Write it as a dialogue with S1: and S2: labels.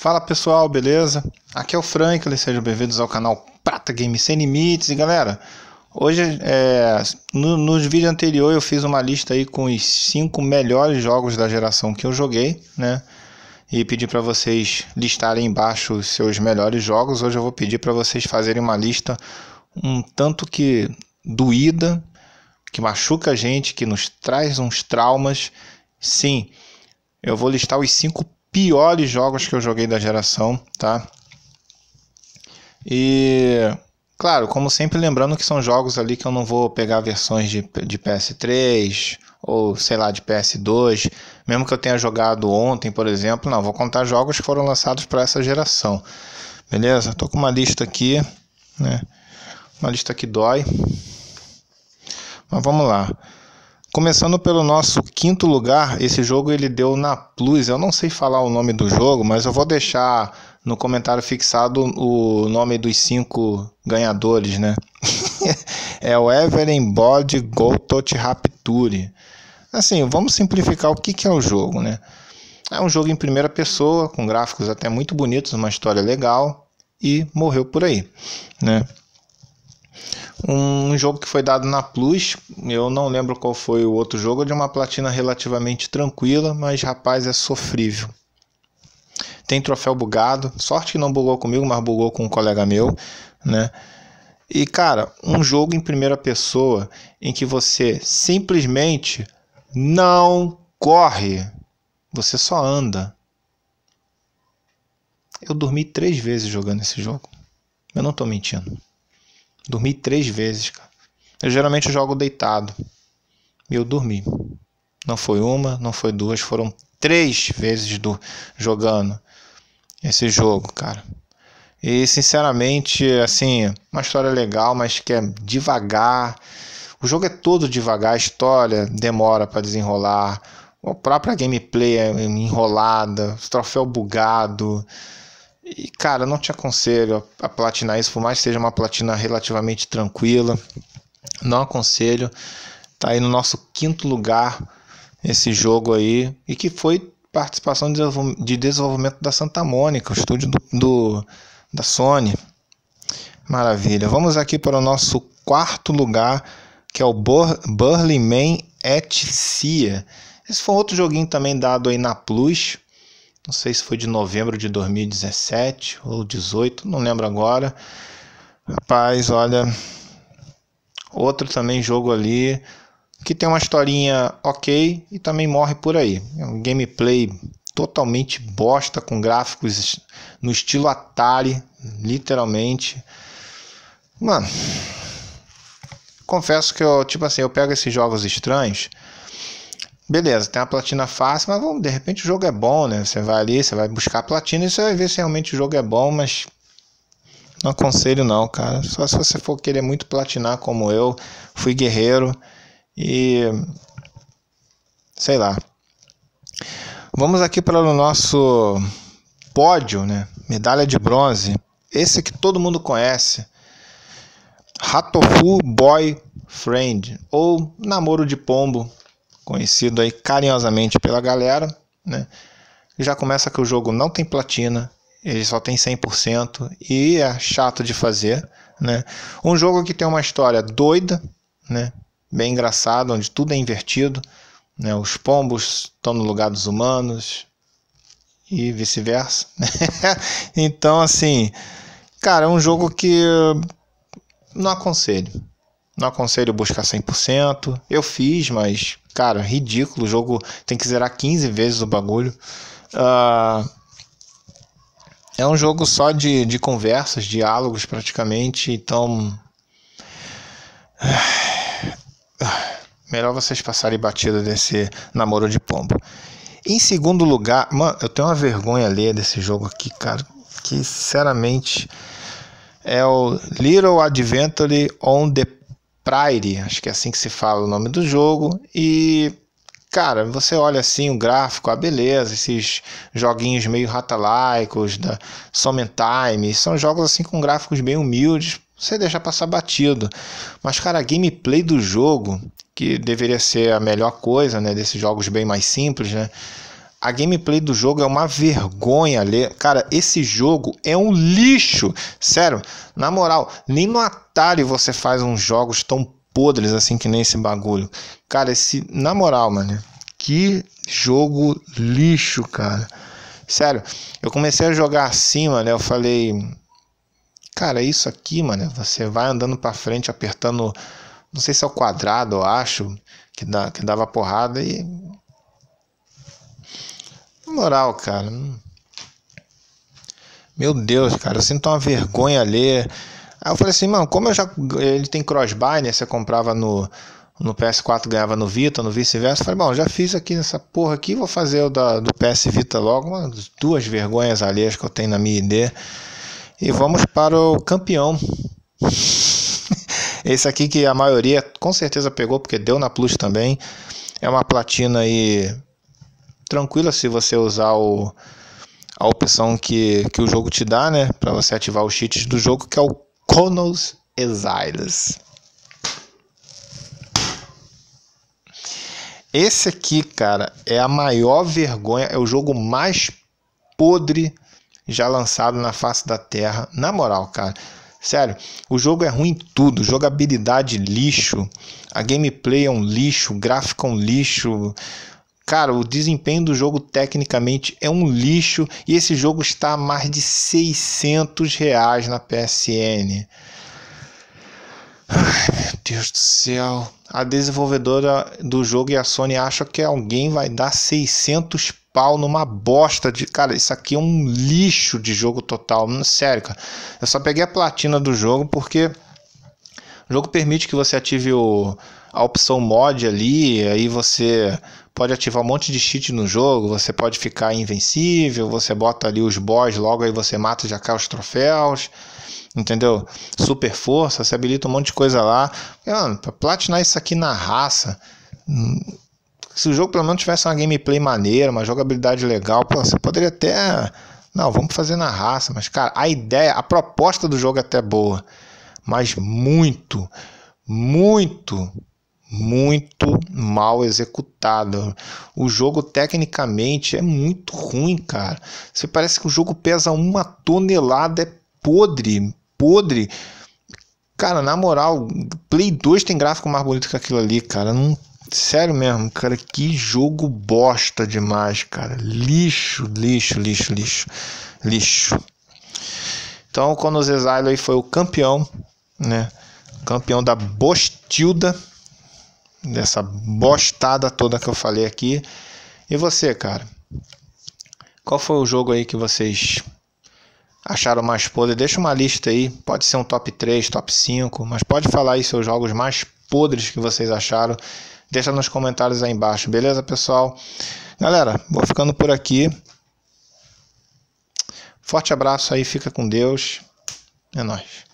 S1: Fala pessoal, beleza? Aqui é o Franklin, sejam bem-vindos ao canal Prata Game Sem Limites. E galera, hoje, é, no, nos vídeos anterior eu fiz uma lista aí com os 5 melhores jogos da geração que eu joguei, né? E pedi para vocês listarem embaixo os seus melhores jogos. Hoje eu vou pedir para vocês fazerem uma lista um tanto que doída, que machuca a gente, que nos traz uns traumas. Sim, eu vou listar os cinco piores jogos que eu joguei da geração, tá? E claro, como sempre, lembrando que são jogos ali que eu não vou pegar versões de, de PS3 ou sei lá de PS2, mesmo que eu tenha jogado ontem, por exemplo, não, vou contar jogos que foram lançados para essa geração. Beleza? Tô com uma lista aqui, né? Uma lista que dói. Mas vamos lá. Começando pelo nosso quinto lugar, esse jogo ele deu na Plus. Eu não sei falar o nome do jogo, mas eu vou deixar no comentário fixado o nome dos cinco ganhadores, né? é o Everen Bod Goltot Rapture. Assim, vamos simplificar o que, que é o jogo, né? É um jogo em primeira pessoa, com gráficos até muito bonitos, uma história legal e morreu por aí, né? Um jogo que foi dado na Plus, eu não lembro qual foi o outro jogo, é de uma platina relativamente tranquila, mas rapaz, é sofrível. Tem troféu bugado, sorte que não bugou comigo, mas bugou com um colega meu, né? E cara, um jogo em primeira pessoa em que você simplesmente não corre, você só anda. Eu dormi três vezes jogando esse jogo. Eu não estou mentindo. Dormi três vezes, cara. Eu geralmente jogo deitado. E eu dormi. Não foi uma, não foi duas, foram três vezes do, jogando esse jogo, cara. E sinceramente, assim, uma história legal, mas que é devagar. O jogo é todo devagar, a história demora para desenrolar. A própria gameplay é enrolada, troféu bugado. E cara, não te aconselho a platinar isso, por mais que seja uma platina relativamente tranquila. Não aconselho. Tá aí no nosso quinto lugar esse jogo aí. E que foi participação de desenvolvimento da Santa Mônica, o estúdio do, do da Sony. Maravilha. Vamos aqui para o nosso quarto lugar, que é o Bur Burly Man at Sea. Esse foi outro joguinho também dado aí na Plus não sei se foi de novembro de 2017 ou 18, não lembro agora. Rapaz, olha, outro também jogo ali que tem uma historinha ok e também morre por aí. É um gameplay totalmente bosta com gráficos no estilo Atari, literalmente. Mano, confesso que eu, tipo assim, eu pego esses jogos estranhos beleza, tem uma platina fácil, mas vamos, de repente o jogo é bom, né? Você vai ali, você vai buscar a platina e você vai ver se realmente o jogo é bom, mas não aconselho não, cara. Só se você for querer muito platinar como eu, fui guerreiro e sei lá. Vamos aqui para o nosso pódio, né? Medalha de bronze. Esse que todo mundo conhece. Ratofu Boy Friend ou Namoro de Pombo conhecido aí carinhosamente pela galera, né? Já começa que o jogo não tem platina, ele só tem 100% e é chato de fazer, né? Um jogo que tem uma história doida, né? Bem engraçada, onde tudo é invertido, né? Os pombos estão no lugar dos humanos e vice-versa. Né? então, assim, cara, é um jogo que não aconselho. Não aconselho buscar 100%. Eu fiz, mas, cara, ridículo. O jogo tem que zerar 15 vezes o bagulho. Uh, é um jogo só de, de conversas, diálogos praticamente. Então. Melhor vocês passarem batida desse namoro de pombo. Em segundo lugar, mano, eu tenho uma vergonha ler desse jogo aqui, cara. Que sinceramente é o Little Adventure on the Pride, acho que é assim que se fala o nome do jogo, e cara, você olha assim o gráfico, a beleza, esses joguinhos meio ratalaicos da Summer Time, são jogos assim com gráficos bem humildes, você deixa passar batido. Mas cara, a gameplay do jogo, que deveria ser a melhor coisa, né, desses jogos bem mais simples, né? A gameplay do jogo é uma vergonha, cara. Esse jogo é um lixo, sério. Na moral, nem no Atari você faz uns jogos tão podres assim que nem esse bagulho. Cara, esse, na moral, mano, que jogo lixo, cara. Sério, eu comecei a jogar assim, mano. Eu falei, cara, isso aqui, mano. Você vai andando para frente, apertando, não sei se é o quadrado, eu acho, que, dá, que dava porrada e moral, cara. Meu Deus, cara, eu sinto uma vergonha ali. Aí eu falei assim, mano, como eu já. Ele tem crossbuy, né? Você comprava no, no PS4, ganhava no Vita, no vice-versa. Falei, bom, já fiz aqui nessa porra aqui, vou fazer o da, do PS Vita logo. duas vergonhas alheias que eu tenho na minha ID. E vamos para o campeão. Esse aqui que a maioria com certeza pegou, porque deu na Plus também. É uma platina aí. E tranquila se você usar o, a opção que, que o jogo te dá, né? Para você ativar os cheats do jogo, que é o Conos Exiles. Esse aqui, cara, é a maior vergonha, é o jogo mais podre já lançado na face da Terra. Na moral, cara. Sério, o jogo é ruim em tudo. Jogabilidade lixo, a gameplay é um lixo, o gráfico é um lixo, Cara, o desempenho do jogo tecnicamente é um lixo e esse jogo está a mais de 600 reais na PSN. Ai, meu Deus do céu. A desenvolvedora do jogo e a Sony acham que alguém vai dar 600 pau numa bosta de. Cara, isso aqui é um lixo de jogo total. Sério, cara. Eu só peguei a platina do jogo porque. O jogo permite que você ative o, a opção mod ali, aí você pode ativar um monte de cheat no jogo, você pode ficar invencível, você bota ali os boss, logo aí você mata já cá os troféus, entendeu? Super força, você habilita um monte de coisa lá. Mano, pra platinar isso aqui na raça. Hum, se o jogo pelo menos tivesse uma gameplay maneira, uma jogabilidade legal, pô, você poderia até. Não, vamos fazer na raça, mas cara, a ideia, a proposta do jogo é até boa, mas muito, muito muito mal executado. O jogo tecnicamente é muito ruim, cara. Você parece que o jogo pesa uma tonelada, é podre, podre. Cara, na moral, Play 2 tem gráfico mais bonito que aquilo ali, cara. Não, sério mesmo, cara, que jogo bosta demais, cara. Lixo, lixo, lixo, lixo, lixo. Então, quando o Zezalho aí foi o campeão, né? Campeão da Bostilda dessa bostada toda que eu falei aqui. E você, cara? Qual foi o jogo aí que vocês acharam mais podre? Deixa uma lista aí, pode ser um top 3, top 5, mas pode falar aí seus jogos mais podres que vocês acharam. Deixa nos comentários aí embaixo, beleza, pessoal? Galera, vou ficando por aqui. Forte abraço aí, fica com Deus. É nóis.